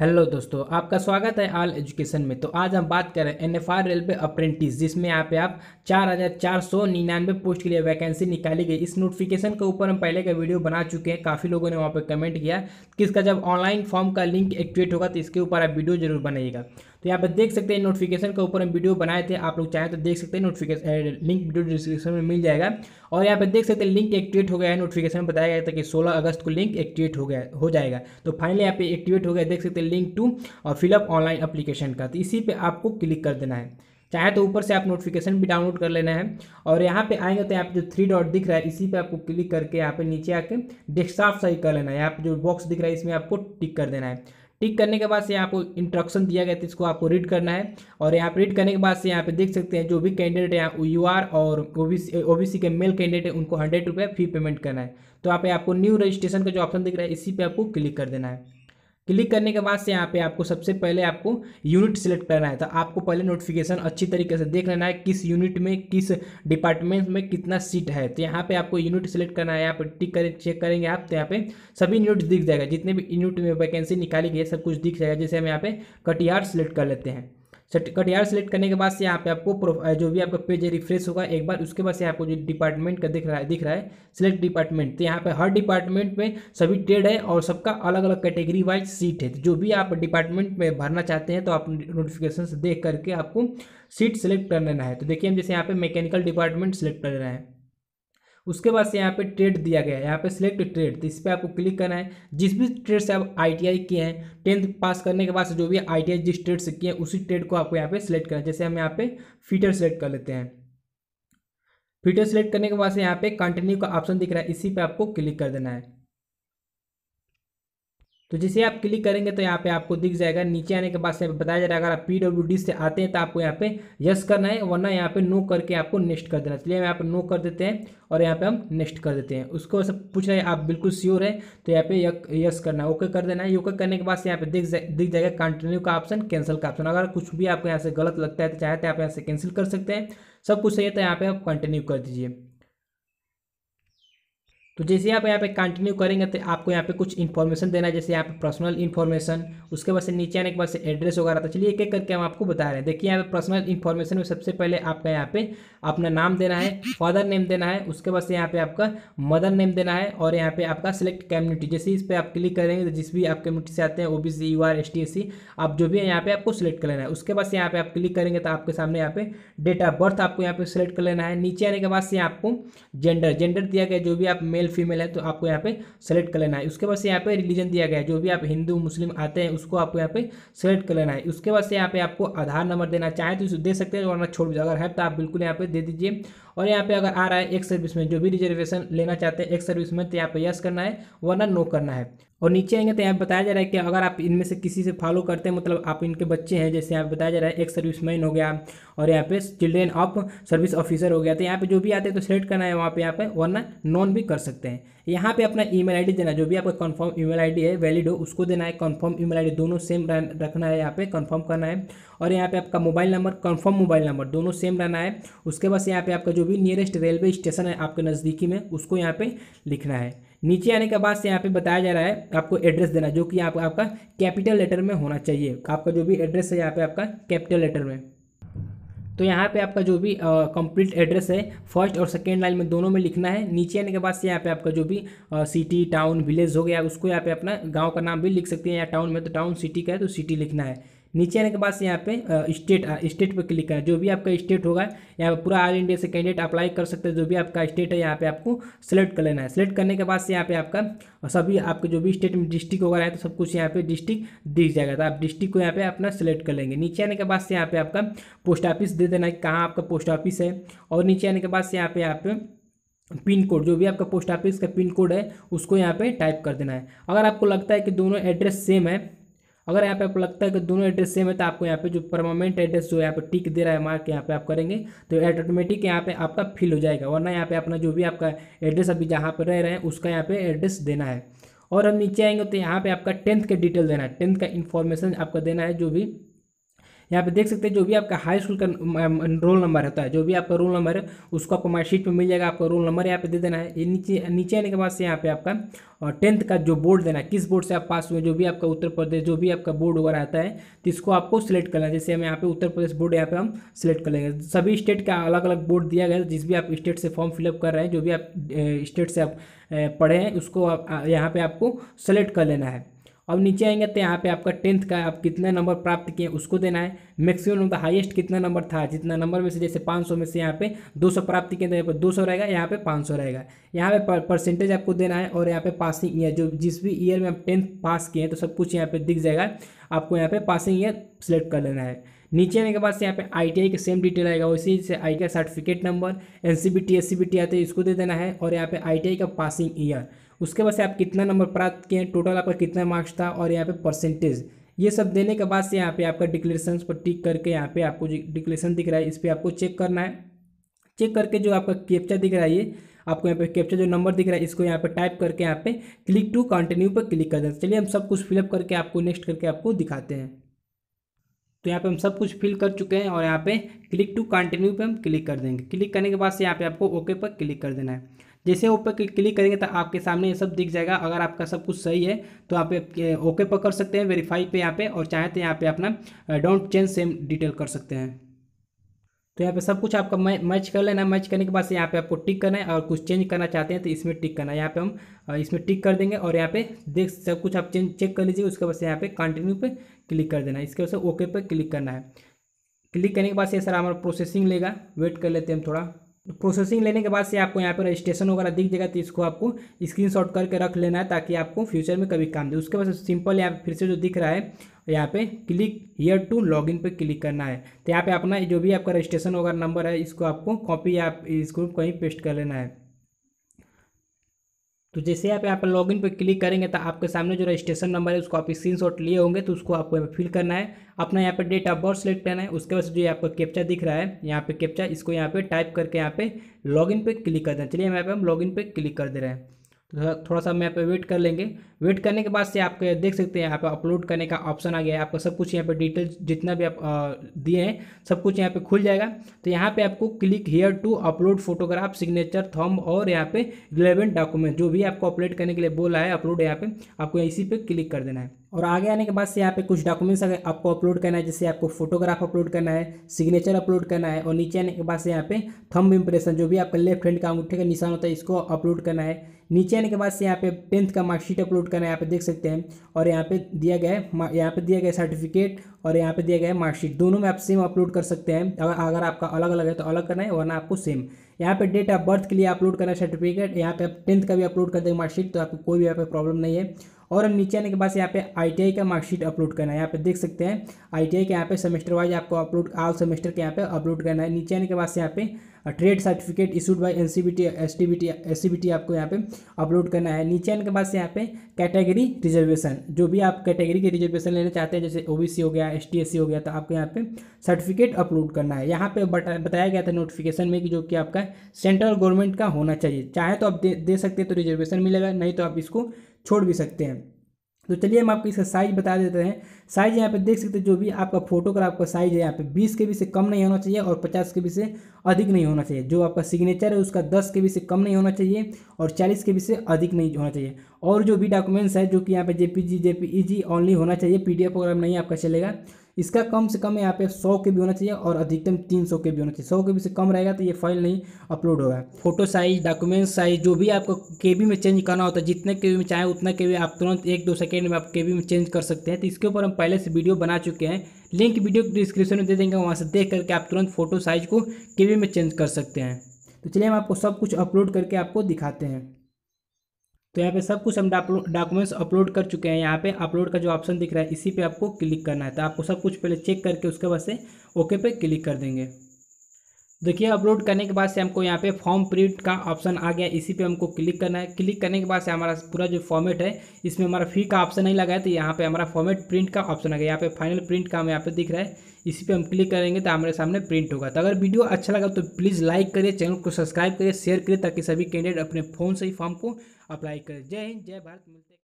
hello दोस्तों आपका स्वागत है आल एजुकेशन में तो आज हम बात करें N F R railway apprentice जिसमें यहाँ पे आप चार हज़ार चार सौ निन्यानवे पोस्ट के लिए वैकेंसी निकाली गई इस नोटिफिकेशन के ऊपर हम पहले का वीडियो बना चुके हैं काफ़ी लोगों ने वहाँ पे कमेंट किया कि इसका जब ऑनलाइन फॉर्म का लिंक एक्टिवेट होगा तो इसके ऊपर आप वीडियो जरूर बनाइएगा तो यहाँ पर देख सकते हैं नोटिफिकेशन के ऊपर हम वीडियो बनाए थे आप लोग चाहें तो देख सकते हैं नोटिफिकेशन लिंक वीडियो डिस्क्रिप्शन में मिल जाएगा और यहाँ पर देख सकते हैं लिंक एक्टिवेट हो गया है नोटिफिकेशन में बताया गया था कि सोलह अगस्त को लिंक एक्टिवेट हो गया हो जाएगा तो फाइनली यहाँ पे एक्टिवेट हो गया देख सकते हैं लिंक टू और फिलअप ऑनलाइन अप्लीकेशन का तो इसी पर आपको क्लिक कर देना है चाहे तो ऊपर से आप नोटिफिकेशन भी डाउनलोड कर लेना है और यहाँ पे आएंगे तो यहाँ पे जो थ्री डॉट दिख रहा है इसी पे आपको क्लिक करके यहाँ पे नीचे आके डेस्कटॉप सही कर लेना है यहाँ पे जो बॉक्स दिख रहा है इसमें आपको टिक कर देना है टिक करने के बाद से यहाँ को इंट्रक्शन दिया गया था इसको आपको रीड करना है और यहाँ पर रीड करने के बाद से यहाँ पे देख सकते हैं जो भी कैंडिडेट है यहाँ यू आर और ओ बी के मेल कैंडिडेट है उनको हंड्रेड रुपये फी पेमेंट करना है तो यहाँ आपको न्यू रजिस्ट्रेशन का जो ऑप्शन दिख रहा है इसी पर आपको क्लिक कर देना है क्लिक करने के बाद से यहाँ पे आपको सबसे पहले आपको यूनिट सेलेक्ट करना है तो आपको पहले नोटिफिकेशन अच्छी तरीके से देख लेना है किस यूनिट में किस डिपार्टमेंट में कितना सीट है तो यहाँ पे आपको यूनिट सेलेक्ट करना है यहाँ पे टिक करें चेक करेंगे आप तो यहाँ पे सभी यूनिट दिख जाएगा जितने भी यूनिट में वैकेंसी निकाली गई है सब कुछ दिख जाएगा जैसे हम यहाँ पे कटिहार सेलेक्ट कर लेते हैं कटिहार सेलेक्ट करने के बाद से यहाँ पे आपको जो भी आपका पेज रिफ्रेश होगा एक बार उसके बाद से आपको जो डिपार्टमेंट का दिख रहा है दिख रहा है सिलेक्ट डिपार्टमेंट तो यहाँ पे हर डिपार्टमेंट में सभी ट्रेड है और सबका अलग अलग कैटेगरी वाइज सीट है तो जो भी आप डिपार्टमेंट में भरना चाहते हैं तो आप नोटिफिकेशन देख करके आपको सीट सेलेक्ट कर लेना है तो देखिए हम जैसे यहाँ पे मैकेनिकल डिपार्टमेंट सेलेक्ट कर रहे हैं उसके बाद से यहाँ पे ट्रेड दिया गया है यहाँ पे सिलेक्ट ट्रेड तो इस पर आपको क्लिक करना है जिस भी ट्रेड से आप आई किए हैं टेंथ पास करने के बाद से जो भी आई जिस ट्रेड से किए हैं उसी ट्रेड को आपको यहाँ पे सिलेक्ट करना है जैसे हम यहाँ पे फीटर सेलेक्ट कर लेते हैं फीटर सेलेक्ट करने के बाद से यहाँ पे कंटिन्यू का ऑप्शन दिख रहा है इसी पर आपको क्लिक कर देना है तो जैसे आप क्लिक करेंगे तो यहाँ पे आपको दिख जाएगा नीचे आने के बाद से बताया जा रहा है अगर आप पी से आते हैं तो आपको यहाँ पे यस करना है वरना यहाँ पे नो करके आपको नेक्स्ट कर देना चलिए हम यहाँ पे नो कर देते हैं और यहाँ पे हम नेक्स्ट कर देते हैं उसको सब पूछ रहे हैं आप बिल्कुल श्योर है तो यहाँ पे यस करना है ओके कर देना है ओके करने के बाद से यहाँ पे दिख जा, दिख जाएगा कंटिन्यू का ऑप्शन कैंसिल का ऑप्शन अगर कुछ भी आपको यहाँ से गलत लगता है तो चाहे तो आप यहाँ से कैंसिल कर सकते हैं सब कुछ सही है तो यहाँ पे आप कंटिन्यू कर दीजिए तो जैसे आप यहाँ पे कंटिन्यू करेंगे तो आपको यहाँ पे कुछ इन्फॉर्मेशन देना है जैसे यहाँ पे पर्सनल इन्फॉर्मेशन उसके बाद से नीचे आने के बाद से एड्रेस वगैरह तो चलिए एक एक करके हम आपको बता रहे हैं देखिए यहाँ पे पर्सनल इन्फॉर्मेशन में सबसे पहले आपका यहाँ पे अपना नाम देना है फादर नेम देना है उसके बाद से यहाँ पे आपका मदर नेम देना है और यहाँ पे आपका सिलेक्ट कम्युनिटी जैसे इस पर आप क्लिक करेंगे तो जिस भी आप कम्युनिटी से आते हैं O B C U R S T S C आप जो भी है यहाँ पे आपको सिलेक्ट कर लेना है उसके बाद से यहाँ पे आप क्लिक करेंगे तो आपके सामने यहाँ पे डेट ऑफ बर्थ आपको यहाँ पे सिलेक्ट कर लेना है नीचे आने के बाद से आपको जेंडर जेंडर दिया गया जो भी आप मेल मेल फीमेल है तो आपको यहाँ पे सेलेक्ट कर लेना है उसके बाद से यहाँ पे रिलीजन दिया गया है जो भी आप हिंदू मुस्लिम आते हैं उसको आपको यहाँ पे सेलेक्ट कर लेना है उसके बाद से यहाँ पे आपको आधार नंबर देना चाहे तो इसे दे सकते हैं वरना छोड़ दीजिए अगर है तो आप बिल्कुल यहाँ पे दे दीजिए और यहाँ पे अगर आ रहा है एक सर्विस में जो भी रिजर्वेशन लेना चाहते हैं एक सर्विस में तो यहाँ पे यस करना है वरना नो करना है और नीचे आएंगे तो यहाँ बताया जा रहा है कि अगर आप इनमें से किसी से फॉलो करते हैं मतलब आप इनके बच्चे हैं जैसे यहाँ बताया जा रहा है एक सर्विस मैन हो गया और यहाँ पे चिल्ड्रेन ऑफ सर्विस ऑफिसर हो गया तो यहाँ पे जो भी आते हैं तो सेलेक्ट करना है वहाँ पे यहाँ पे वरना नॉन भी कर सकते हैं यहाँ पे अपना ई मेल देना जो भी आपका कन्फर्म ई मेल है वैलिड हो उसको देना है कन्फर्म ई मेल दोनों सेम रखना है यहाँ पे कन्फर्म करना है और यहाँ पे आपका mobile number confirm mobile number दोनों सेम रहना है उसके बाद यहाँ पे आपका जो भी नियरेस्ट रेलवे स्टेशन है आपके नज़दीकी में उसको यहाँ पे लिखना है नीचे आने के बाद से यहाँ पे बताया जा रहा है आपको एड्रेस देना जो कि आप, आपका कैपिटल लेटर में होना चाहिए आपका जो भी एड्रेस है यहाँ पे आपका कैपिटल लेटर में तो यहाँ पे आपका जो भी कंप्लीट एड्रेस है फर्स्ट और सेकेंड लाइन में दोनों में लिखना है नीचे आने के बाद से यहाँ पे आपका जो भी सिटी टाउन विलेज हो गया उसको यहाँ पे अपना गांव का नाम भी लिख सकते हैं या टाउन में तो टाउन सिटी का है तो सिटी लिखना है नीचे आने के बाद से यहाँ पे स्टेट स्टेट पर क्लिक करें जो भी आपका स्टेट होगा यहाँ पे पूरा ऑल इंडिया से कैंडिडेट अप्लाई कर सकते हैं जो भी आपका स्टेट है यहाँ पे आपको सेलेक्ट कर लेना है सेलेक्ट करने के बाद से यहाँ पे आपका सभी आपके जो भी स्टेट में डिस्ट्रिक्ट वगैरह है तो सब कुछ यहाँ पे डिस्ट्रिक्ट दिख जाएगा तो आप डिस्ट्रिक्ट को यहाँ पे अपना सेलेक्ट कर लेंगे नीचे आने के बाद से यहाँ पे आपका पोस्ट ऑफिस दे देना है कहाँ आपका पोस्ट ऑफिस है और नीचे आने के बाद से यहाँ पे यहाँ पे पिन कोड जो भी आपका पोस्ट ऑफिस का पिन कोड है उसको यहाँ पे टाइप कर देना है अगर आपको लगता है कि दोनों एड्रेस सेम है अगर यहाँ पे आपको लगता है कि दोनों एड्रेस सेम है तो आपको यहाँ पे जो परमानेंट एड्रेस जो यहाँ पे टिक दे रहा है मार्क यहाँ पे आप करेंगे तो ऑटोमेटिक यहाँ पे आपका फिल हो जाएगा वरना यहाँ पे अपना जो भी आपका एड्रेस अभी जहाँ पर रह रहे हैं उसका यहाँ पे एड्रेस देना है और हम नीचे आएंगे तो यहाँ पे आपका टेंथ के डिटेल देना है टेंथ का इन्फॉर्मेशन आपका देना है जो भी यहाँ पे देख सकते हैं जो भी आपका हाई स्कूल का रोल नंबर होता है जो भी आपका रोल नंबर है उसको आपको मार्कशीट में मिल जाएगा आपका रोल नंबर यहाँ पे दे देना है ये नीचे नीचे आने के बाद से यहाँ पे आपका और टेंथ का जो बोर्ड देना है किस बोर्ड से आप पास हुए जो भी आपका उत्तर प्रदेश जो भी आपका बोर्ड वगैरह आता है तो इसको आपको सिलेक्ट करना है जैसे हम यहाँ पे उत्तर प्रदेश बोर्ड यहाँ पे हम सिलेक्ट कर लेंगे सभी स्टेट का अलग अलग बोर्ड दिया गया है जिस भी आप स्टेट से फॉर्म फिलअप कर रहे हैं जो भी आप स्टेट से आप पढ़े हैं उसको आप यहाँ पर आपको सेलेक्ट कर लेना है अब नीचे आएंगे तो यहाँ पे आपका टेंथ का आप कितना नंबर प्राप्त किए उसको देना है मैक्सिमम ऑफ द हाईएस्ट कितना नंबर था जितना नंबर में से जैसे 500 में से यहाँ पे 200 प्राप्त किए तो यहाँ पर सौ रहेगा यहाँ पे 500 रहेगा यहाँ पे परसेंटेज आपको देना है और यहाँ पे पासिंग ईयर जो जिस भी ईयर में आप टेंथ पास किए हैं तो सब कुछ यहाँ पर दिख जाएगा आपको यहाँ पे पासिंग ईयर सेलेक्ट कर लेना है नीचे आने के बाद से यहाँ पे आईटीआई के सेम डिटेल आएगा उसी से I certificate number N C B T S C B T आते इसको दे देना है और यहाँ पे आई का पासिंग ईयर उसके बाद से आप कितना नंबर प्राप्त किए हैं टोटल आपका कितना मार्क्स था और यहाँ पे परसेंटेज ये सब देने के बाद से यहाँ पे आपका डिक्लेरेशन पर टिक करके यहाँ पे आपको जो डिक्लेरेशन दिख रहा है इस पर आपको चेक करना है चेक करके जो आपका कैप्चा दिख रहा है ये आपको यहाँ पे कैप्चा जो नंबर दिख रहा है इसको यहाँ पे टाइप करके यहाँ पे क्लिक टू कंटिन्यू पर क्लिक कर देना चलिए हम सब कुछ फिलअप करके आपको नेक्स्ट करके आपको दिखाते हैं तो यहाँ पे हम सब कुछ फिल कर चुके हैं और यहाँ पे क्लिक टू कंटिन्यू पे हम क्लिक कर देंगे क्लिक करने के बाद से यहाँ पे आपको ओके पर क्लिक कर देना है जैसे ओपे क्लिक करेंगे तो आपके सामने ये सब दिख जाएगा अगर आपका सब कुछ सही है तो आप ओके पर कर सकते हैं वेरीफाई पे यहाँ पे और चाहे तो यहाँ पे अपना डोंट चेंज सेम डिटेल कर सकते हैं तो यहाँ पे सब कुछ आपका मैच कर लेना मैच करने के बाद से यहाँ पे आपको टिक करना है और कुछ चेंज करना चाहते हैं तो इसमें टिक करना है यहाँ पे हम इसमें टिक कर देंगे और यहाँ पे देख सब कुछ आप चेंज चेक कर लीजिए उसके बाद से यहाँ पे कंटिन्यू पे क्लिक कर देना है इसके बाद से ओके पे क्लिक करना है क्लिक करने के बाद से सर हमारा प्रोसेसिंग लेगा वेट कर लेते हैं हम थोड़ा प्रोसेसिंग लेने के बाद से आपको यहाँ पर रजिस्ट्रेशन वगैरह दिख जाएगा तो इसको आपको स्क्रीनशॉट करके रख लेना है ताकि आपको फ्यूचर में कभी काम दे उसके बाद सिंपल यहाँ फिर से जो दिख रहा है यहाँ पे क्लिक हियर टू लॉगिन पे क्लिक करना है तो यहाँ पे अपना जो भी आपका रजिस्ट्रेशन वगैरह नंबर है इसको आपको कॉपी या इसको कहीं पेस्ट कर लेना है तो जैसे आप यहाँ पर लॉगिन पर क्लिक करेंगे तो आपके सामने जो रजिस्ट्रेशन नंबर है उसको आप स्क्रीन शॉट लिए होंगे तो उसको आपको यहाँ पर फिल करना है अपना यहाँ पर डेट ऑफ बर्थ सेलेक्ट करना है उसके बाद जो आपको कैप्चा दिख रहा है यहाँ पे कैप्चा इसको यहाँ पे टाइप करके यहाँ पे लॉगिन पे क्लिक कर देना चलिए यहाँ पे हम लॉगिन पे क्लिक कर दे रहे हैं थोड़ा तो थोड़ा सा हम यहाँ पे वेट कर लेंगे वेट करने के बाद से आप देख सकते हैं यहाँ पे अपलोड करने का ऑप्शन आ गया है आपका सब कुछ यहाँ पे डिटेल जितना भी आप दिए हैं सब कुछ यहाँ पे खुल जाएगा तो यहाँ पे आपको click here to upload photograph signature thumb और यहाँ पे रिलेवेंट डॉक्यूमेंट जो भी आपको अपलोड करने के लिए बोला है अपलोड यहाँ पे आपको इसी पर क्लिक कर देना है और आगे आने के बाद से यहाँ पे कुछ डॉक्यूमेंट्स अगर आपको अपलोड करना है जैसे आपको फोटोग्राफ अपलोड करना है सिग्नेचर अपलोड करना है और नीचे आने के बाद से यहाँ पे थंब इम्प्रेशन जो भी आपका लेफ्ट हैंड का अंगूठे का निशान होता है इसको अपलोड करना है नीचे आने के बाद से यहाँ पे टेंथ का मार्कशीट अपलोड करना है यहाँ पे देख सकते हैं और यहाँ पे दिया गया है यहाँ पे दिया गया सर्टिफिकेट और यहाँ पे दिया गया है मार्कशीट दोनों में आप सेम अपलोड कर सकते हैं अगर अगर आपका अलग अलग है तो अलग करना है वरना आपको सेम यहाँ पे डेट ऑफ बर्थ के लिए अपलोड करना है सर्टिफिकेट यहाँ पे आप टेंथ का भी अपलोड कर देंगे मार्कशीट तो आपको कोई भी यहाँ पे प्रॉब्लम नहीं है और नीचे आने के बाद यहाँ पे आई का मार्कशीट अपलोड करना है यहाँ पे देख सकते हैं आई के यहाँ पे सेमेस्टर वाइज आपको अपलोड आल सेमेस्टर के यहाँ पे अपलोड करना है नीचे आने के बाद यहाँ पे trade certificate issued by N C B T S T B T S C B T आपको यहाँ पे अपलोड करना है नीचे आने के बाद से यहाँ पे कैटेगरी रिजर्वेशन जो भी आप कैटेगरी के रिजर्वेशन लेना चाहते हैं जैसे ओ बी सी हो गया एस टी एस सी हो गया तो आपको यहाँ पे सर्टिफिकेट अपलोड करना है यहाँ पे बताया गया था नोटिफिकेशन में कि जो कि आपका सेंट्रल गवर्नमेंट का होना चाहिए चाहे तो आप दे, दे सकते हैं तो रिजर्वेशन मिलेगा नहीं तो आप इसको छोड़ भी सकते हैं तो चलिए हम आपको इसका साइज़ बता देते हैं साइज़ यहाँ पे देख सकते हैं जो भी आपका फोटोग्राफ का साइज़ है यहाँ पे 20 के बी से कम नहीं होना चाहिए और 50 के बी से अधिक नहीं होना चाहिए जो आपका सिग्नेचर है उसका 10 के बी से कम नहीं होना चाहिए और 40 के बी से अधिक नहीं होना चाहिए और जो भी डॉक्यूमेंट्स है जो कि यहाँ पे जे पी जी ओनली होना चाहिए पी वगैरह नहीं आपका चलेगा इसका कम से कम यहाँ पे सौ के भी होना चाहिए और अधिकतम तीन सौ के भी होना चाहिए सौ के भी से कम रहेगा तो ये फाइल नहीं अपलोड होगा फोटो साइज डॉक्यूमेंट साइज जो भी आपको के में चेंज करना होता है जितने के में चाहें उतना के आप तुरंत एक दो सेकेंड में आप के में चेंज कर सकते हैं तो इसके ऊपर हम पहले से वीडियो बना चुके हैं लिंक वीडियो डिस्क्रिप्शन में दे देंगे वहाँ से देख करके आप तुरंत फोटो साइज को के में चेंज कर सकते हैं तो चलिए हम आपको सब कुछ अपलोड करके आपको दिखाते हैं तो यहाँ पे सब कुछ हम डॉक्यूमेंट्स अपलोड कर चुके हैं यहाँ पे अपलोड का जो ऑप्शन दिख रहा है इसी पे आपको क्लिक करना है तो आपको सब कुछ पहले चेक करके उसके बाद से ओके पे क्लिक कर देंगे देखिए अपलोड करने के बाद से हमको यहाँ पे फॉर्म प्रिंट का ऑप्शन आ गया इसी पे हमको क्लिक करना है क्लिक करने के बाद से हमारा पूरा जो फॉर्मेट है इसमें हमारा फी का ऑप्शन नहीं लगा है तो यहाँ पे हमारा फॉर्मेट प्रिंट का ऑप्शन आ गया यहाँ पे फाइनल प्रिंट का हम यहाँ पे दिख रहा है इसी पे हम क्लिक करेंगे तो हमारे सामने प्रिंट होगा तो अगर वीडियो अच्छा लगा तो प्लीज़ लाइक करिए चैनल को सब्सक्राइब करिए शेयर करिए ताकि सभी कैंडिडेट अपने फ़ोन से ही फॉर्म को अप्लाई करें जय हिंद जय भारत मिलते